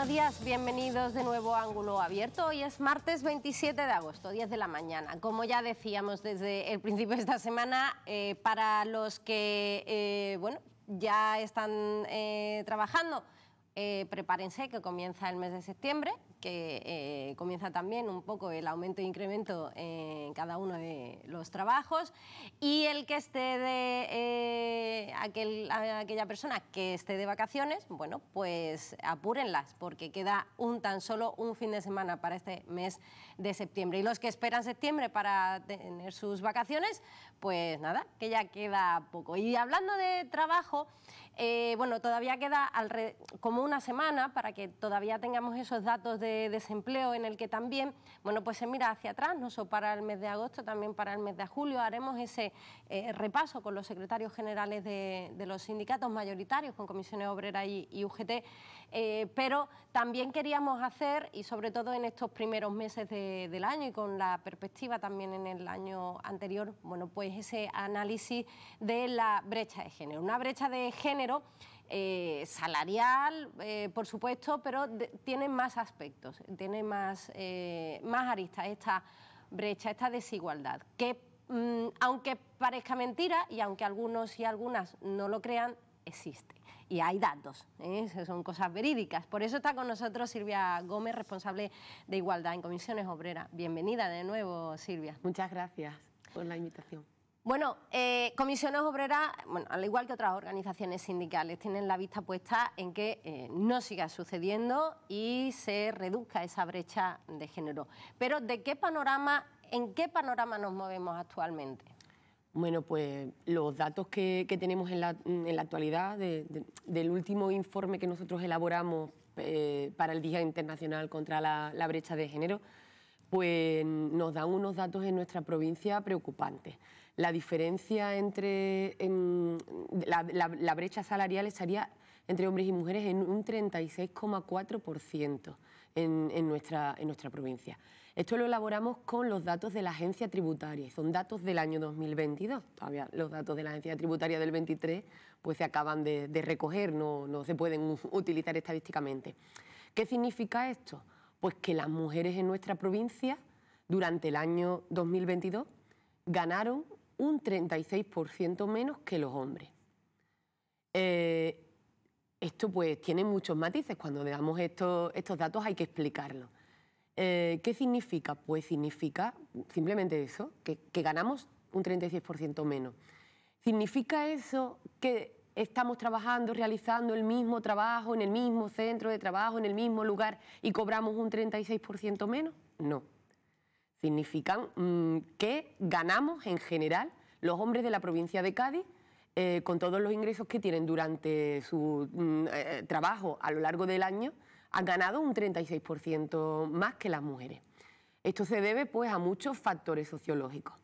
buenos días, bienvenidos de nuevo a Ángulo Abierto. Hoy es martes 27 de agosto, 10 de la mañana. Como ya decíamos desde el principio de esta semana, eh, para los que eh, bueno, ya están eh, trabajando, prepárense que comienza el mes de septiembre que eh, comienza también un poco el aumento e incremento en cada uno de los trabajos y el que esté de eh, aquella persona que esté de vacaciones, bueno, pues apúrenlas porque queda un tan solo un fin de semana para este mes de septiembre. Y los que esperan septiembre para tener sus vacaciones, pues nada, que ya queda poco. Y hablando de trabajo, eh, bueno, todavía queda como una semana para que todavía tengamos esos datos de desempleo en el que también, bueno, pues se mira hacia atrás, no solo para el mes de agosto, también para el mes de julio. Haremos ese eh, repaso con los secretarios generales de, los sindicatos mayoritarios, con comisiones obreras y UGT. Eh, pero también queríamos hacer, y sobre todo en estos primeros meses del año y con la perspectiva también en el año anterior, bueno, pues ese análisis de la brecha de género. Una brecha de género eh, salarial, eh, por supuesto, pero tiene más aspectos, tiene más, más aristas esta brecha, esta desigualdad, que mm, aunque parezca mentira y aunque algunos y algunas no lo crean, existe y hay datos, ¿eh? son cosas verídicas. Por eso está con nosotros Silvia Gómez, responsable de Igualdad en Comisiones Obreras. Bienvenida de nuevo, Silvia. Muchas gracias por la invitación. Bueno, eh, comisiones obreras, al igual que otras organizaciones sindicales, tienen la vista puesta en que eh, no siga sucediendo y se reduzca esa brecha de género. Pero ¿de qué panorama, en qué panorama nos movemos actualmente? Bueno, pues los datos que, tenemos en la, mm, actualidad, del último informe que nosotros elaboramos eh, para el Día Internacional contra la, Brecha de Género, pues nos dan unos datos en nuestra provincia preocupantes. La diferencia entre la, la brecha salarial estaría entre hombres y mujeres en un 36,4% en, nuestra, en nuestra provincia. Esto lo elaboramos con los datos de la agencia tributaria, son datos del año 2022. Todavía los datos de la agencia tributaria del 23 pues, se acaban de, recoger, no, no se pueden utilizar estadísticamente. ¿Qué significa esto? Pues que las mujeres en nuestra provincia durante el año 2022 ganaron un 36% menos que los hombres. Eh, esto pues tiene muchos matices. Cuando damos estos datos hay que explicarlo. Eh, ¿Qué significa? Pues significa simplemente eso, que, ganamos un 36% menos. ¿Significa eso que estamos trabajando, realizando el mismo trabajo en el mismo centro de trabajo, en el mismo lugar y cobramos un 36% menos? No. Significan mm, que ganamos en general los hombres de la provincia de Cádiz eh, con todos los ingresos que tienen durante su mm, eh, eh, trabajo a lo largo del año, han ganado un 36% más que las mujeres. Esto se debe pues a muchos factores sociológicos.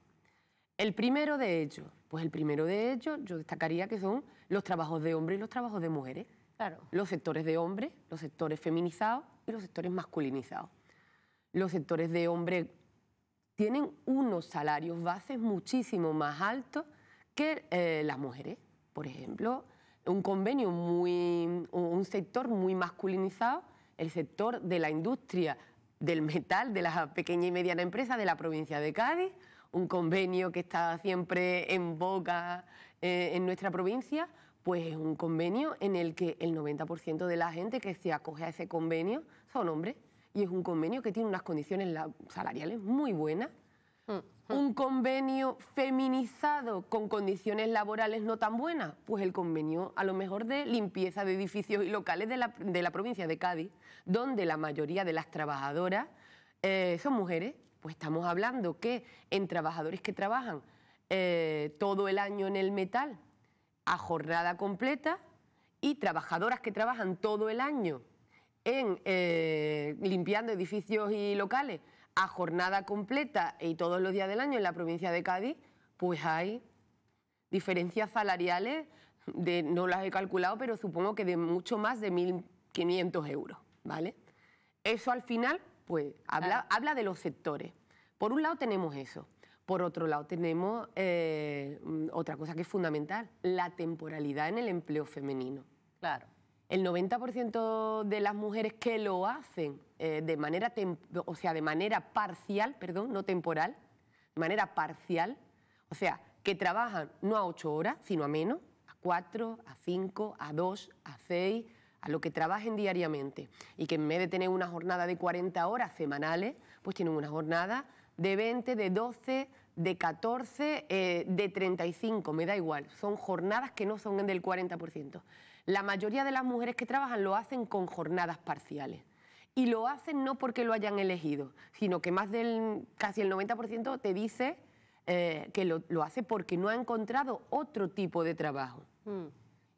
El primero de ellos, pues el primero de ellos yo destacaría que son los trabajos de hombres y los trabajos de mujeres. Claro. Los sectores de hombres, los sectores feminizados y los sectores masculinizados. Los sectores de hombres tienen unos salarios bases muchísimo más altos que eh, las mujeres, por ejemplo, un convenio muy, un sector muy masculinizado, el sector de la industria del metal, de la pequeña y mediana empresa de la provincia de Cádiz, un convenio que está siempre en boca eh, en nuestra provincia, pues es un convenio en el que el 90% de la gente que se acoge a ese convenio son hombres y es un convenio que tiene unas condiciones salariales muy buenas Mm, mm. un convenio feminizado con condiciones laborales no tan buenas, pues el convenio a lo mejor de limpieza de edificios y locales de la, provincia de Cádiz, donde la mayoría de las trabajadoras eh, son mujeres, pues estamos hablando que en trabajadores que trabajan eh, todo el año en el metal a jornada completa y trabajadoras que trabajan todo el año en eh, limpiando edificios y locales a jornada completa y todos los días del año en la provincia de Cádiz, pues hay diferencias salariales, de, no las he calculado, pero supongo que de mucho más de 1.500 euros, ¿vale? Eso al final, pues, habla, habla de los sectores. Por un lado tenemos eso. Por otro lado, tenemos eh, otra cosa que es fundamental, la temporalidad en el empleo femenino. Claro el 90% de las mujeres que lo hacen eh, de manera o sea, de manera parcial, perdón, no temporal, de manera parcial, o sea, que trabajan no a ocho horas, sino a menos, a 4, a 5, a 2, a 6, a lo que trabajen diariamente y que en vez de tener una jornada de 40 horas semanales, pues tienen una jornada de 20, de 12, de 14, eh, de 35, me da igual, son jornadas que no son del 40%. La mayoría de las mujeres que trabajan lo hacen con jornadas parciales. Y lo hacen no porque lo hayan elegido, sino que más del casi el 90% te dice eh, que lo, hace porque no ha encontrado otro tipo de trabajo. Mm.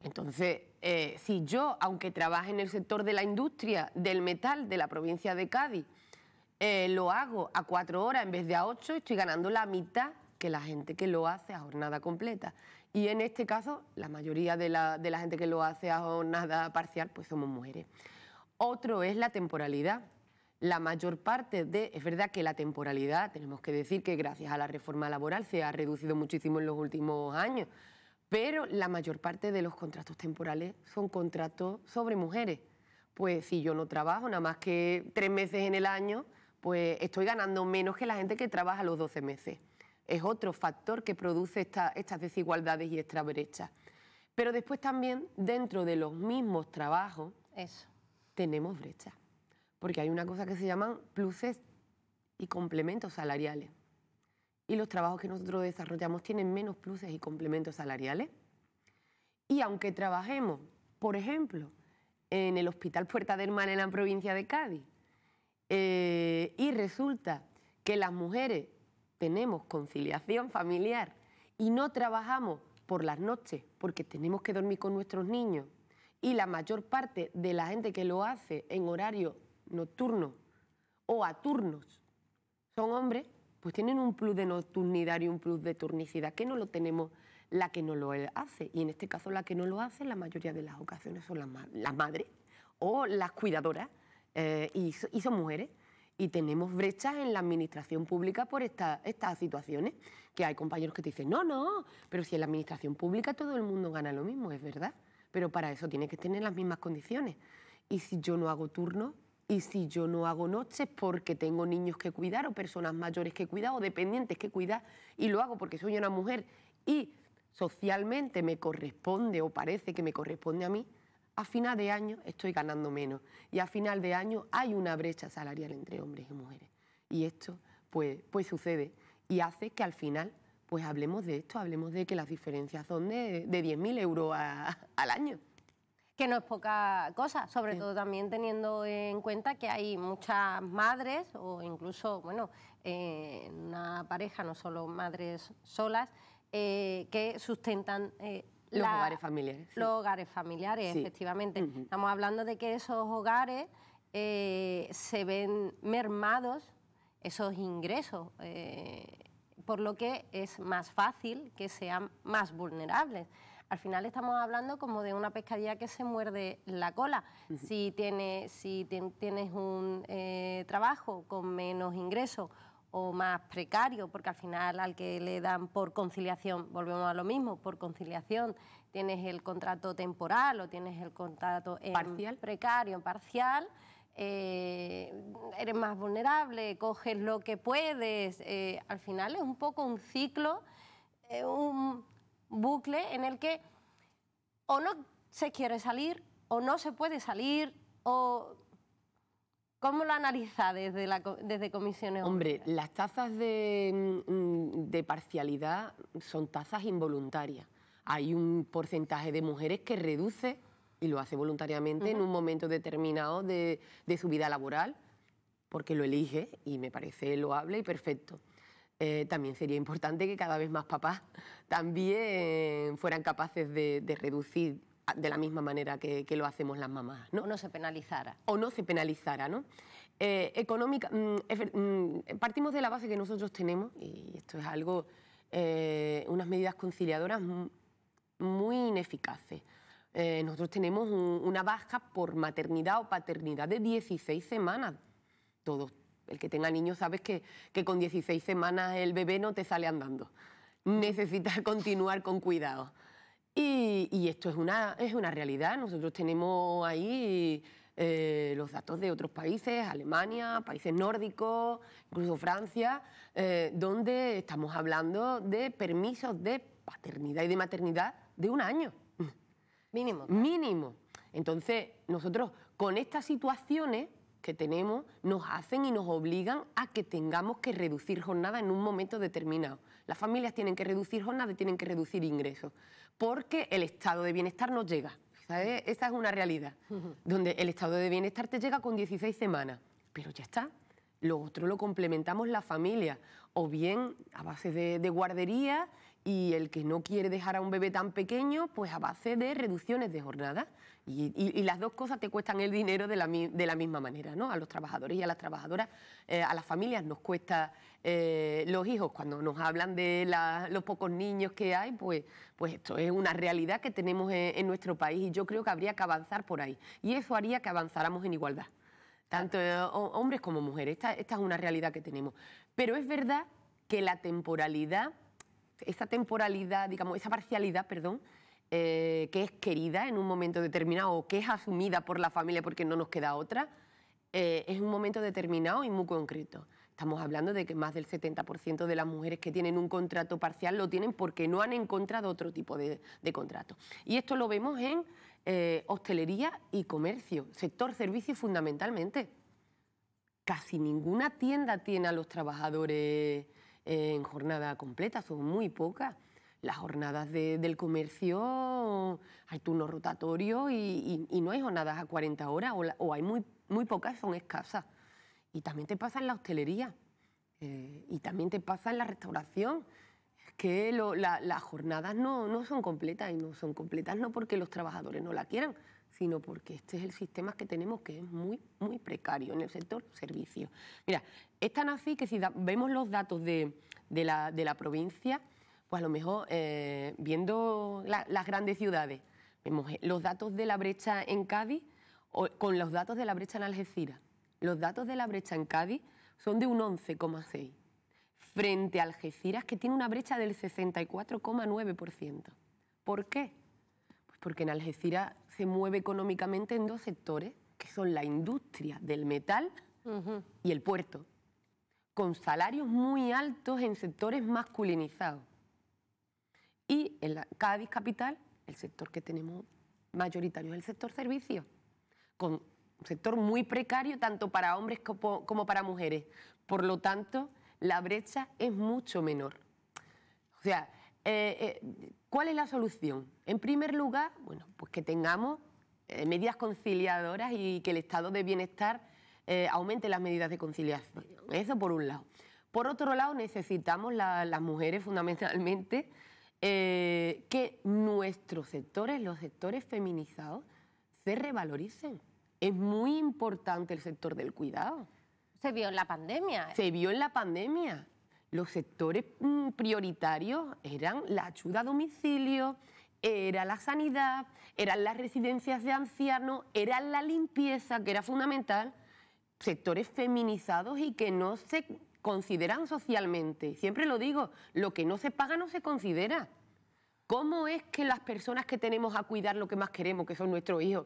Entonces, eh, si yo, aunque trabaje en el sector de la industria del metal de la provincia de Cádiz, eh, lo hago a cuatro horas en vez de a ocho, estoy ganando la mitad que la gente que lo hace a jornada completa. Y en este caso, la mayoría de la, gente que lo hace a jornada parcial, pues somos mujeres. Otro es la temporalidad la mayor parte de... Es verdad que la temporalidad, tenemos que decir que gracias a la reforma laboral se ha reducido muchísimo en los últimos años, pero la mayor parte de los contratos temporales son contratos sobre mujeres. Pues si yo no trabajo nada más que tres meses en el año, pues estoy ganando menos que la gente que trabaja los 12 meses es otro factor que produce estas desigualdades y estas brecha. Pero después también, dentro de los mismos trabajos, tenemos brechas. Porque hay una cosa que se llaman pluses y complementos salariales. Y los trabajos que nosotros desarrollamos tienen menos pluses y complementos salariales. Y aunque trabajemos, por ejemplo, en el Hospital Puerta del Mar en la provincia de Cádiz, eh, y resulta que las mujeres tenemos conciliación familiar y no trabajamos por las noches porque tenemos que dormir con nuestros niños y la mayor parte de la gente que lo hace en horario nocturno o a turnos son hombres, pues tienen un plus de nocturnidad y un plus de turnicidad que no lo tenemos la que no lo hace. Y en este caso la que no lo hace, la mayoría de las ocasiones son las, madres o las cuidadoras eh, y son mujeres y tenemos brechas en la administración pública por estas situaciones, que hay compañeros que te dicen, no, no, pero si en la administración pública todo el mundo gana lo mismo, es verdad, pero para eso tiene que tener las mismas condiciones. Y si yo no hago turno, y si yo no hago noches porque tengo niños que cuidar o personas mayores que cuidar o dependientes que cuidar, y lo hago porque soy una mujer y socialmente me corresponde o parece que me corresponde a mí, a final de año estoy ganando menos y a final de año hay una brecha salarial entre hombres y mujeres. Y esto pues, pues sucede y hace que al final pues hablemos de esto, hablemos de que las diferencias son de, de 10.000 euros al año. Que no es poca cosa, sobre todo también teniendo en cuenta que hay muchas madres o incluso, bueno, eh, una pareja, no solo madres solas, eh, que sustentan... Eh, los hogares familiares. Los hogares familiares, efectivamente. Estamos hablando de que esos hogares eh, se ven mermados, esos ingresos, eh, por lo que es más fácil que sean más vulnerables. Al final estamos hablando como de una pescadilla que se muerde la cola. Si, tienes, un eh, trabajo con menos ingresos o más precario, porque al final al que le dan por conciliación, volvemos a lo mismo, por conciliación, tienes el contrato temporal o tienes el contrato eh, precario, parcial, eh, eres más vulnerable, coges lo que puedes, eh, al final es un poco un ciclo, un bucle en el que o no se quiere salir o no se puede salir o ¿Cómo lo analiza desde, la, desde comisiones? Hombre, las tasas mm, de, parcialidad son tasas involuntarias. Hay un porcentaje de mujeres que reduce y lo hace voluntariamente en un momento determinado de, su vida laboral, porque lo elige y me parece loable y perfecto. Eh, también sería importante que cada vez más papás también fueran capaces de reducir de la misma manera que, lo hacemos las mamás. ¿no? no se penalizara. O no se penalizara, ¿no? Eh, económica, mm, mm, partimos de la base que nosotros tenemos, y esto es algo, eh, unas medidas conciliadoras muy ineficaces. Eh, nosotros tenemos una baja por maternidad o paternidad de 16 semanas. Todos, el que tenga niños, sabes que, que con 16 semanas el bebé no te sale andando. Necesitas continuar con cuidado. Y, esto es una, realidad. Nosotros tenemos ahí eh, los datos de otros países, Alemania, países nórdicos, incluso Francia, eh, donde estamos hablando de permisos de paternidad y de maternidad de un año. Mínimo. Mínimo. Entonces, nosotros con estas situaciones que tenemos nos hacen y nos obligan a que tengamos que reducir jornada en un momento determinado. Las familias tienen que reducir jornadas, tienen que reducir ingresos, porque el estado de bienestar no llega. Esa es una realidad, donde el estado de bienestar te llega con 16 semanas, pero ya está. Lo otro lo complementamos la familia, o bien a base de, de guardería y el que no quiere dejar a un bebé tan pequeño, pues a base de reducciones de jornada. Y, las dos cosas te cuestan el dinero de la, misma manera, ¿no? A los trabajadores y a las trabajadoras, eh, a las familias nos cuesta eh, los hijos. Cuando nos hablan de los pocos niños que hay, pues, pues esto es una realidad que tenemos en, nuestro país y yo creo que habría que avanzar por ahí. Y eso haría que avanzáramos en igualdad tanto hombres como mujeres. Esta, esta, es una realidad que tenemos. Pero es verdad que la temporalidad esa temporalidad, digamos, esa parcialidad, perdón, eh, que es querida en un momento determinado o que es asumida por la familia porque no nos queda otra, eh, es un momento determinado y muy concreto. Estamos hablando de que más del 70% de las mujeres que tienen un contrato parcial lo tienen porque no han encontrado otro tipo de, contrato. Y esto lo vemos en eh, hostelería y comercio, sector servicios fundamentalmente. Casi ninguna tienda tiene a los trabajadores en jornada completa, son muy pocas. Las jornadas del comercio, hay turnos rotatorios y, no hay jornadas a 40 horas, o, hay muy, muy pocas, son escasas. Y también te pasa en la hostelería, eh, y también te pasa en la restauración que las jornadas no, no son completas y no son completas no porque los trabajadores no la quieran, sino porque este es el sistema que tenemos que es muy, muy precario en el sector servicios. Mira, es tan así que si vemos los datos de, la, provincia, pues a lo mejor eh, viendo las grandes ciudades, vemos eh, los datos de la brecha en Cádiz con los datos de la brecha en Algeciras. Los datos de la brecha en Cádiz son de un 11,6, frente a Algeciras que tiene una brecha del 64,9%. ¿Por qué? Pues porque en Algeciras se mueve económicamente en dos sectores, que son la industria del metal y el puerto, con salarios muy altos en sectores masculinizados. Y en la Cádiz Capital, el sector que tenemos mayoritario es el sector servicios, con un sector muy precario tanto para hombres como, para mujeres. Por lo tanto, la brecha es mucho menor. O sea, eh, eh, ¿Cuál es la solución? En primer lugar, bueno, pues que tengamos eh, medidas conciliadoras y que el estado de bienestar aumente las medidas de conciliación. Eso por un lado. Por otro lado, necesitamos las mujeres fundamentalmente que nuestros sectores, los sectores feminizados, se revaloricen. Es muy importante el sector del cuidado. Se vio en la pandemia. Se vio en la pandemia los sectores mm, prioritarios eran la ayuda a domicilio, era la sanidad, eran las residencias de ancianos, era la limpieza, que era fundamental, sectores feminizados y que no se consideran socialmente. Siempre lo digo, lo que no se paga no se considera. ¿Cómo es que las personas que tenemos a cuidar lo que más queremos, que son nuestros hijos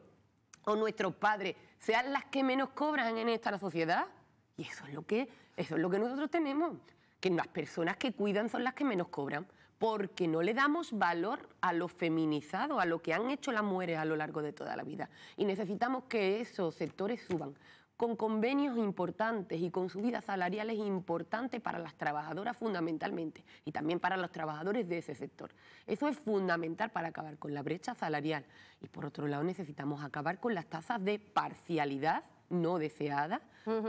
o nuestros padres, sean las que menos cobran en esta sociedad? Y eso es lo que, eso es lo que nosotros tenemos que las personas que cuidan son las que menos cobran, porque no le damos valor a lo feminizado, a lo que han hecho las mujeres a lo largo de toda la vida. Y necesitamos que esos sectores suban con convenios importantes y con subidas salariales importantes para las trabajadoras fundamentalmente y también para los trabajadores de ese sector. Eso es fundamental para acabar con la brecha salarial y por otro lado necesitamos acabar con las tasas de parcialidad no deseadas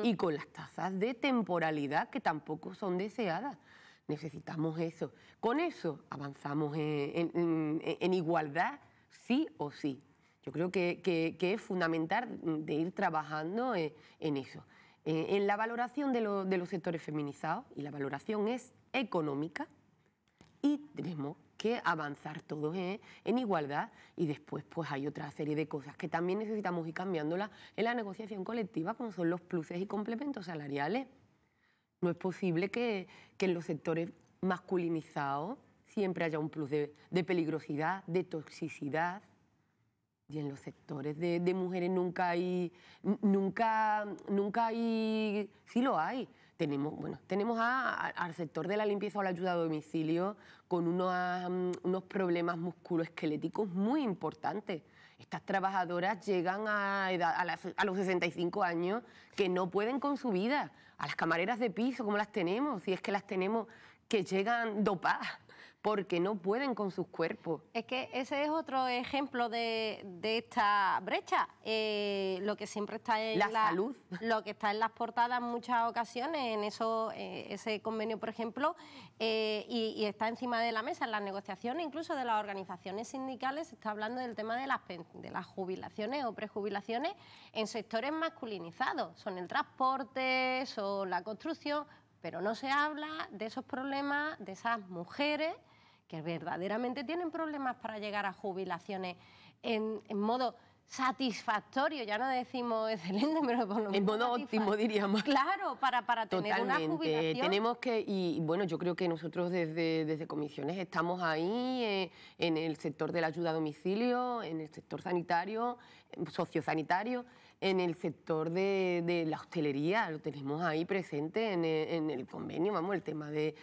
y con las tasas de temporalidad que tampoco son deseadas. Necesitamos eso. Con eso avanzamos en, igualdad, sí o sí. Yo creo que, es fundamental de ir trabajando en, eso. Eh, en la valoración de, los sectores feminizados, y la valoración es económica, y tenemos que avanzar todos ¿eh? en, igualdad y después pues hay otra serie de cosas que también necesitamos ir cambiándolas en la negociación colectiva, como son los pluses y complementos salariales. No es posible que, que en los sectores masculinizados siempre haya un plus de, peligrosidad, de toxicidad. Y en los sectores de, mujeres nunca hay, nunca, nunca hay, sí lo hay, tenemos, bueno, tenemos al sector de la limpieza o la ayuda a domicilio con unos, unos problemas musculoesqueléticos muy importantes. Estas trabajadoras llegan a, los 65 años que no pueden con su vida. A las camareras de piso, como las tenemos, si es que las tenemos, que llegan dopadas porque no pueden con sus cuerpos. Es que ese es otro ejemplo de, esta brecha. Eh, lo que siempre está en la, Lo que está en las portadas en muchas ocasiones, en eso, eh, ese convenio, por ejemplo, eh, y, está encima de la mesa en las negociaciones, incluso de las organizaciones sindicales, se está hablando del tema de las, de las jubilaciones o prejubilaciones en sectores masculinizados. Son el transporte, son la construcción, pero no se habla de esos problemas de esas mujeres que verdaderamente tienen problemas para llegar a jubilaciones en, modo satisfactorio, ya no decimos excelente, pero por lo menos. En modo óptimo, diríamos. Claro, para, para tener una jubilación. Tenemos que, y bueno, yo creo que nosotros desde, desde comisiones estamos ahí eh, en el sector de la ayuda a domicilio, en el sector sanitario, eh, sociosanitario en el sector de, la hostelería, lo tenemos ahí presente en, e, el convenio, vamos, el tema de,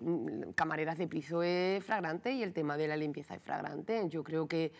mm, camareras de piso es fragrante y el tema de la limpieza es fragrante. Yo creo que,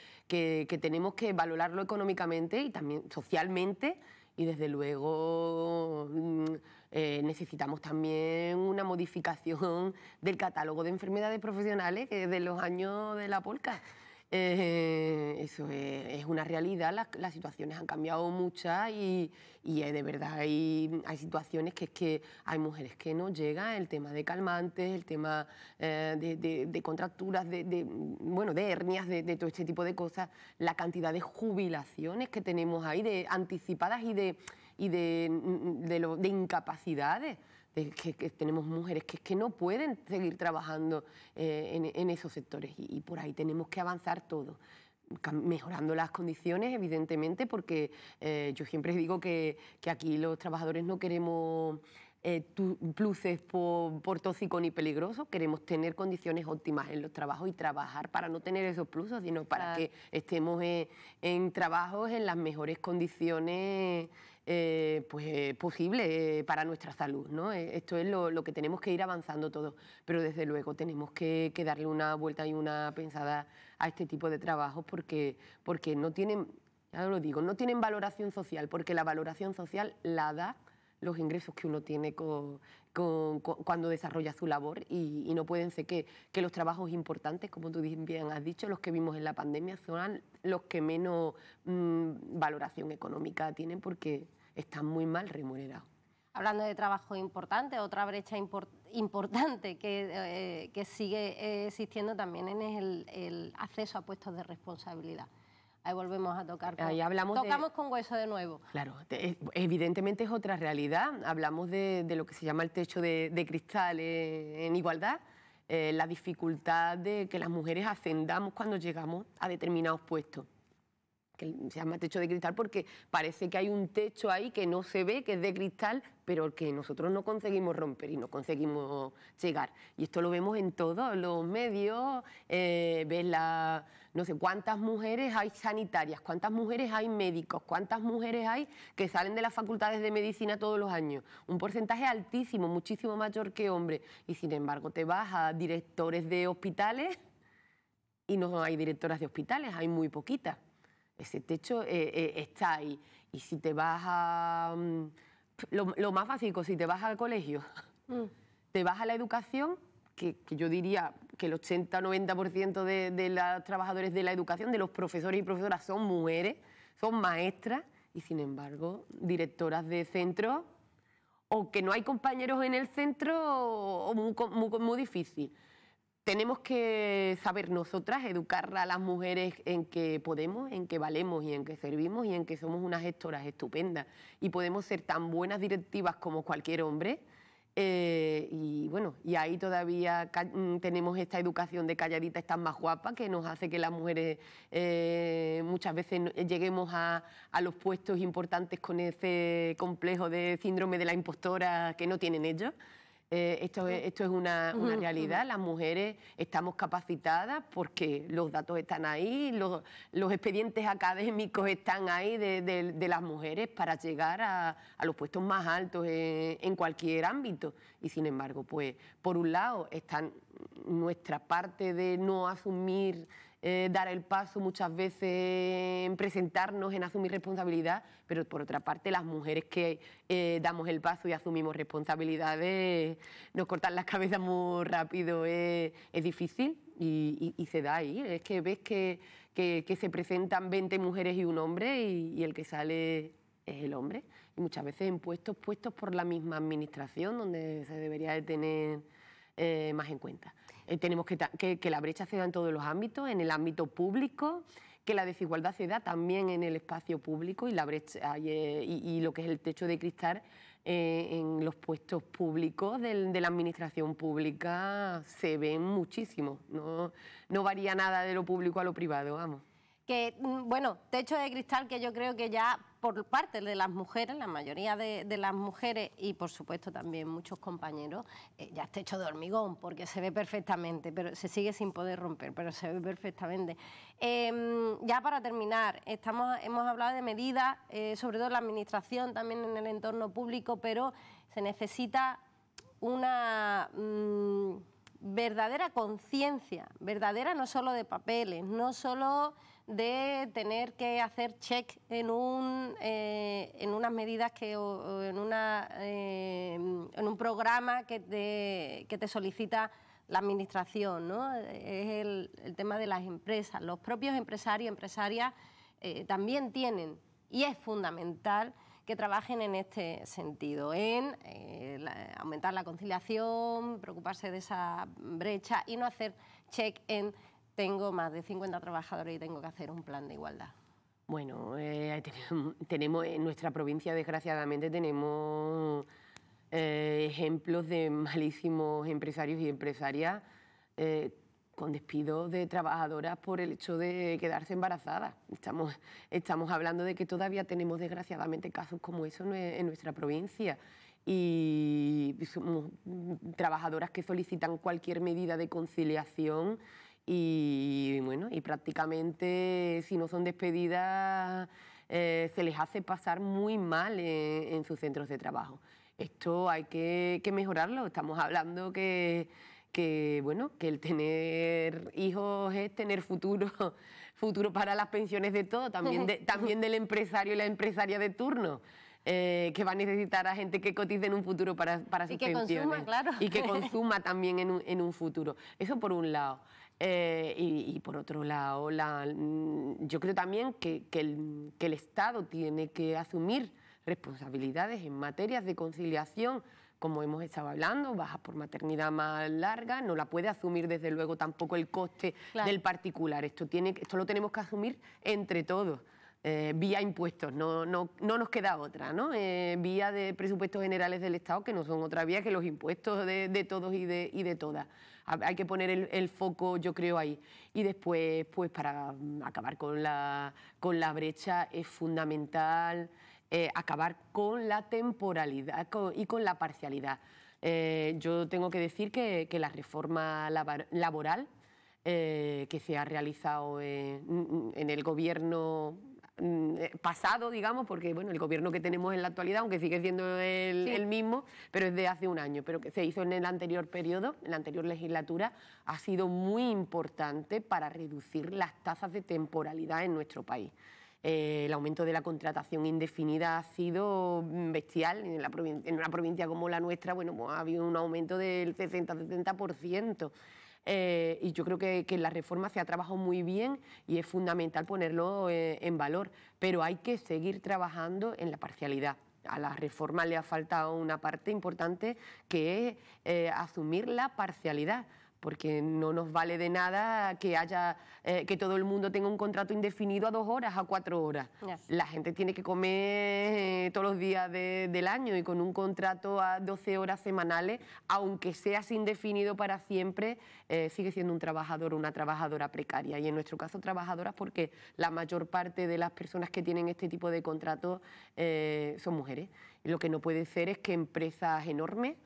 tenemos que valorarlo económicamente y también socialmente y desde luego mm, eh, necesitamos también una modificación del catálogo de enfermedades profesionales de los años de la polca. Eh, eso es, una realidad, las, situaciones han cambiado muchas y, de verdad hay, hay, situaciones que es que hay mujeres que no llegan, el tema de calmantes, el tema eh, de, de, de, contracturas, de, bueno, de hernias, de, todo este tipo de cosas, la cantidad de jubilaciones que tenemos ahí, de anticipadas y de, y de, mm, de incapacidades. Eh, que, tenemos mujeres que, que no pueden seguir trabajando eh, en, esos sectores y, por ahí tenemos que avanzar todo mejorando las condiciones, evidentemente, porque eh, yo siempre digo que, aquí los trabajadores no queremos pluses por, tóxico ni peligroso, queremos tener condiciones óptimas en los trabajos y trabajar para no tener esos pluses, sino para que estemos en, trabajos en las mejores condiciones eh, pues, eh, posible eh, para nuestra salud. ¿no? Esto es lo, que tenemos que ir avanzando todos, pero desde luego tenemos que, darle una vuelta y una pensada a este tipo de trabajos porque, porque no tienen, ya lo digo, no tienen valoración social, porque la valoración social la da los ingresos que uno tiene cuando desarrolla su labor y, no pueden ser que, los trabajos importantes, como tú bien has dicho, los que vimos en la pandemia, son los que menos mm, valoración económica tienen porque están muy mal remunerados. Hablando de trabajo importante, otra brecha importante que, eh, que sigue eh, existiendo también es el, acceso a puestos de responsabilidad. Ahí volvemos a tocar. Con, tocamos con hueso de nuevo. Claro, evidentemente es otra realidad. Hablamos de, lo que se llama el techo de, cristal en igualdad, eh, la dificultad de que las mujeres ascendamos cuando llegamos a determinados puestos que se llama techo de cristal porque parece que hay un techo ahí que no se ve, que es de cristal, pero que nosotros no conseguimos romper y no conseguimos llegar. Y esto lo vemos en todos los medios, eh, ves la, no sé cuántas mujeres hay sanitarias, cuántas mujeres hay médicos, cuántas mujeres hay que salen de las facultades de medicina todos los años. Un porcentaje altísimo, muchísimo mayor que hombres. Y sin embargo te vas a directores de hospitales y no hay directoras de hospitales, hay muy poquitas ese techo eh, eh, está ahí. Y si te vas a... Mm, lo, más básico, si te vas al colegio, mm. te vas a la educación, que, yo diría que el 80-90% de, los trabajadores de la educación, de los profesores y profesoras, son mujeres, son maestras, y sin embargo, directoras de centros, o que no hay compañeros en el centro, o muy, muy difícil tenemos que saber nosotras, educar a las mujeres en que podemos, en que valemos y en que servimos y en que somos unas gestoras estupendas y podemos ser tan buenas directivas como cualquier hombre. Eh, y bueno, y ahí todavía mm, tenemos esta educación de calladita, estás más guapa, que nos hace que las mujeres eh, muchas veces lleguemos a, a, los puestos importantes con ese complejo de síndrome de la impostora que no tienen ellos. Eh, esto, es, esto es una, realidad, las mujeres estamos capacitadas porque los datos están ahí, los, expedientes académicos están ahí de, las mujeres para llegar a, los puestos más altos en, en, cualquier ámbito. Y sin embargo, pues por un lado está nuestra parte de no asumir eh, dar el paso muchas veces en presentarnos, en asumir responsabilidad, pero por otra parte las mujeres que eh, damos el paso y asumimos responsabilidades nos cortan las cabezas muy rápido, es, difícil y, se da ahí, es que ves que, se presentan 20 mujeres y un hombre y, y el que sale es el hombre. Y muchas veces en puestos puestos por la misma administración, donde se debería de tener eh, más en cuenta. Eh, tenemos que, que, la brecha se da en todos los ámbitos, en el ámbito público, que la desigualdad se da también en el espacio público y, la brecha, y, eh, lo que es el techo de cristal en los puestos públicos de la administración pública se ven muchísimo. No, no varía nada de lo público a lo privado, vamos que, mm, bueno, techo de cristal que yo creo que ya por parte de las mujeres, la mayoría de, las mujeres y por supuesto también muchos compañeros, eh, ya es techo de hormigón porque se ve perfectamente, pero se sigue sin poder romper, pero se ve perfectamente. Em, ya para terminar, estamos, hemos hablado de medidas, eh, sobre todo la administración también en el entorno público, pero se necesita una... Mm, verdadera conciencia, verdadera no solo de papeles, no solo de tener que hacer check en, un, eh, en unas medidas que, en, una, eh, un programa que te, solicita la administración, ¿no? es el, tema de las empresas. Los propios empresarios y empresarias eh, también tienen, y es fundamental, que trabajen en este sentido, en eh, aumentar la conciliación, preocuparse de esa brecha y no hacer check en tengo más de 50 trabajadores y tengo que hacer un plan de igualdad. Bueno, eh, tenemos en nuestra provincia, desgraciadamente, tenemos eh, ejemplos de malísimos empresarios y empresarias con despido de trabajadoras por el hecho de quedarse embarazadas. Estamos, estamos hablando de que todavía tenemos desgraciadamente casos como eso en nuestra provincia y somos trabajadoras que solicitan cualquier medida de conciliación y bueno, y prácticamente si no son despedidas eh, se les hace pasar muy mal en, sus centros de trabajo. Esto hay que mejorarlo, estamos hablando que que bueno, que el tener hijos es tener futuro, futuro para las pensiones de todo, también, también del empresario y la empresaria de turno. Eh, que va a necesitar a gente que cotice en un futuro para, para sus y que pensiones. Consuma, claro. Y que consuma también en un, en un futuro. Eso por un lado. Eh, y, por otro lado, la, mm, yo creo también que, el, que el Estado tiene que asumir responsabilidades en materias de conciliación como hemos estado hablando, baja por maternidad más larga, no la puede asumir desde luego tampoco el coste del particular. Esto, tiene, esto lo tenemos que asumir entre todos. Eh, vía impuestos, no, no, no, nos queda otra, ¿no? Eh, vía de presupuestos generales del Estado, que no son otra vía que los impuestos de, todos y de, y de todas. Hay que poner el, el, foco, yo creo, ahí. Y después, pues para acabar con la, con la brecha, es fundamental eh, acabar con la temporalidad y con la parcialidad. Eh, yo tengo que decir que, la reforma laboral eh, que se ha realizado en, el gobierno mm, pasado, digamos, porque bueno, el gobierno que tenemos en la actualidad, aunque sigue siendo el, el, mismo, pero es de hace un año, pero que se hizo en el anterior periodo, en la anterior legislatura, ha sido muy importante para reducir las tasas de temporalidad en nuestro país. Eh, el aumento de la contratación indefinida ha sido bestial. En, una provincia como la nuestra, bueno, pues, ha habido un aumento del 60-70%. Eh, y yo creo que, que, la reforma se ha trabajado muy bien y es fundamental ponerlo eh, en valor, pero hay que seguir trabajando en la parcialidad. A la reforma le ha faltado una parte importante que es asumir la parcialidad porque no nos vale de nada que haya eh, que todo el mundo tenga un contrato indefinido a dos horas, a cuatro horas. La gente tiene que comer eh, todos los días del año y con un contrato a 12 horas semanales, aunque seas indefinido para siempre, eh, sigue siendo un trabajador o una trabajadora precaria. Y en nuestro caso, trabajadoras, porque la mayor parte de las personas que tienen este tipo de contratos son mujeres. Lo que no puede ser es que empresas enormes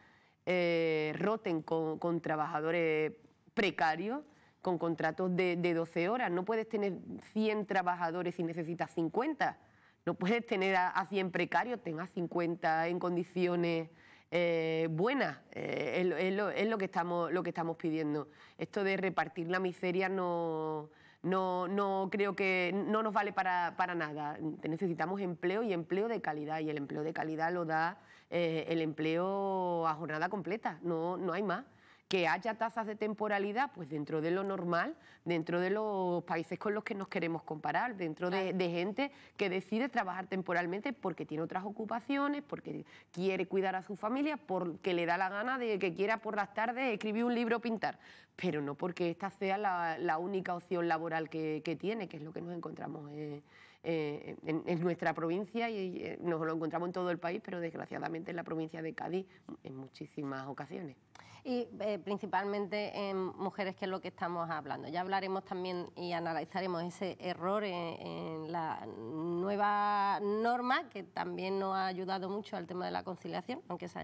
eh, roten con, trabajadores precarios, con contratos de, 12 horas. No puedes tener 100 trabajadores si necesitas 50. No puedes tener a, 100 precarios, tengas 50 en condiciones eh, buenas. Eh, es, lo que estamos pidiendo. Esto de repartir la miseria no no, no creo que no nos vale para, para, nada. Necesitamos empleo y empleo de calidad y el empleo de calidad lo da eh, el empleo a jornada completa, no, no hay más que haya tasas de temporalidad, pues dentro de lo normal, dentro de los países con los que nos queremos comparar, dentro de, gente que decide trabajar temporalmente porque tiene otras ocupaciones, porque quiere cuidar a su familia, porque le da la gana de que quiera por las tardes escribir un libro o pintar, pero no porque esta sea la, única opción laboral que, tiene, que es lo que nos encontramos. Eh, eh, en, nuestra provincia y eh, nos lo encontramos en todo el país, pero desgraciadamente en la provincia de Cádiz en muchísimas ocasiones y eh, principalmente en mujeres, que es lo que estamos hablando. Ya hablaremos también y analizaremos ese error en, la nueva norma, que también nos ha ayudado mucho al tema de la conciliación, aunque se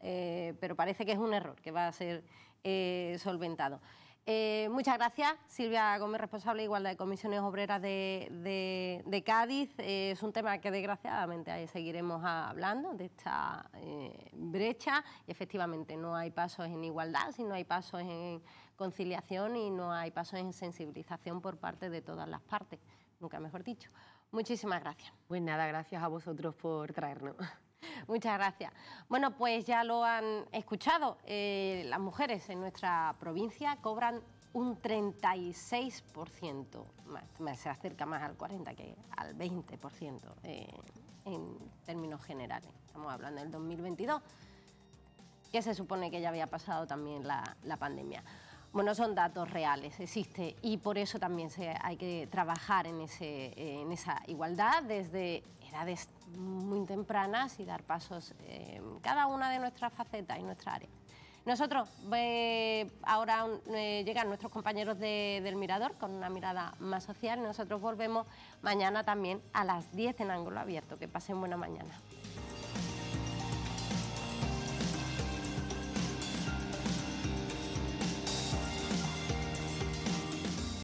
eh, pero parece que es un error que va a ser eh, solventado. Eh, muchas gracias, Silvia Gómez, responsable de Igualdad de Comisiones Obreras de, Cádiz. Eh, es un tema que desgraciadamente seguiremos hablando de esta eh, brecha. Y efectivamente, no hay pasos en igualdad, sino hay pasos en conciliación y no hay pasos en sensibilización por parte de todas las partes, nunca mejor dicho. Muchísimas gracias. Pues nada, gracias a vosotros por traernos. Muchas gracias. Bueno, pues ya lo han escuchado. Eh, las mujeres en nuestra provincia cobran un 36% se acerca más al 40% que al 20% eh, en términos generales. Estamos hablando del 2022, que se supone que ya había pasado también la, pandemia. Bueno, son datos reales, existe, y por eso también se, hay que trabajar en, ese, en esa igualdad desde edades muy tempranas y dar pasos en cada una de nuestras facetas y nuestra área. Nosotros eh, ahora eh, llegan nuestros compañeros de, del Mirador con una mirada más social. Nosotros volvemos mañana también a las 10 en ángulo abierto. Que pasen buena mañana.